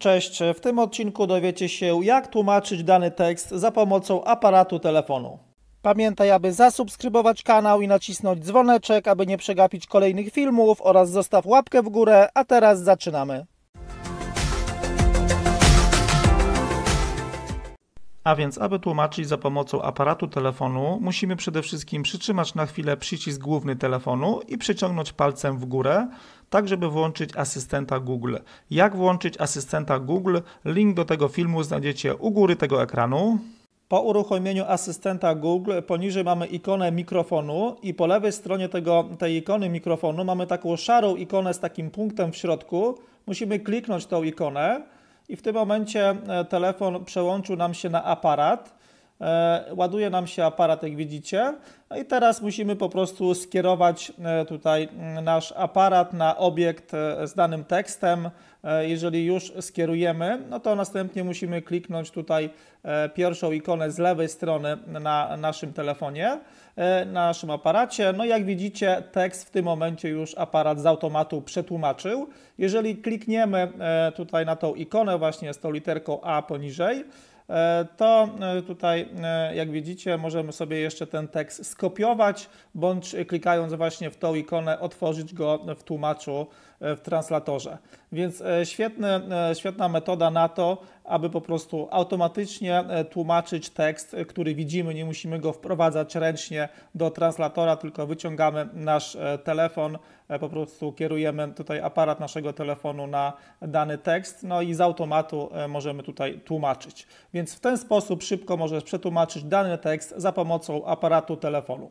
Cześć, w tym odcinku dowiecie się jak tłumaczyć dany tekst za pomocą aparatu telefonu. Pamiętaj, aby zasubskrybować kanał i nacisnąć dzwoneczek, aby nie przegapić kolejnych filmów oraz zostaw łapkę w górę, a teraz zaczynamy. A więc, aby tłumaczyć za pomocą aparatu telefonu, musimy przede wszystkim przytrzymać na chwilę przycisk główny telefonu i przyciągnąć palcem w górę, tak żeby włączyć asystenta Google. Jak włączyć asystenta Google? Link do tego filmu znajdziecie u góry tego ekranu. Po uruchomieniu asystenta Google poniżej mamy ikonę mikrofonu i po lewej stronie tego, tej ikony mikrofonu mamy taką szarą ikonę z takim punktem w środku. Musimy kliknąć tą ikonę i w tym momencie e, telefon przełączył nam się na aparat. E, ładuje nam się aparat, jak widzicie. No i teraz musimy po prostu skierować e, tutaj mm, nasz aparat na obiekt e, z danym tekstem. Jeżeli już skierujemy, no to następnie musimy kliknąć tutaj pierwszą ikonę z lewej strony na naszym telefonie, na naszym aparacie. No jak widzicie, tekst w tym momencie już aparat z automatu przetłumaczył. Jeżeli klikniemy tutaj na tą ikonę właśnie z tą literką A poniżej, E, to e, tutaj e, jak widzicie możemy sobie jeszcze ten tekst skopiować bądź klikając właśnie w tą ikonę otworzyć go w tłumaczu w translatorze. Więc świetny, świetna metoda na to, aby po prostu automatycznie e, tłumaczyć tekst, e, który widzimy. Nie musimy go wprowadzać ręcznie do translatora, tylko wyciągamy nasz e, telefon, po prostu kierujemy tutaj aparat naszego telefonu na dany tekst, no i z automatu możemy tutaj tłumaczyć. Więc w ten sposób szybko możesz przetłumaczyć dany tekst za pomocą aparatu telefonu.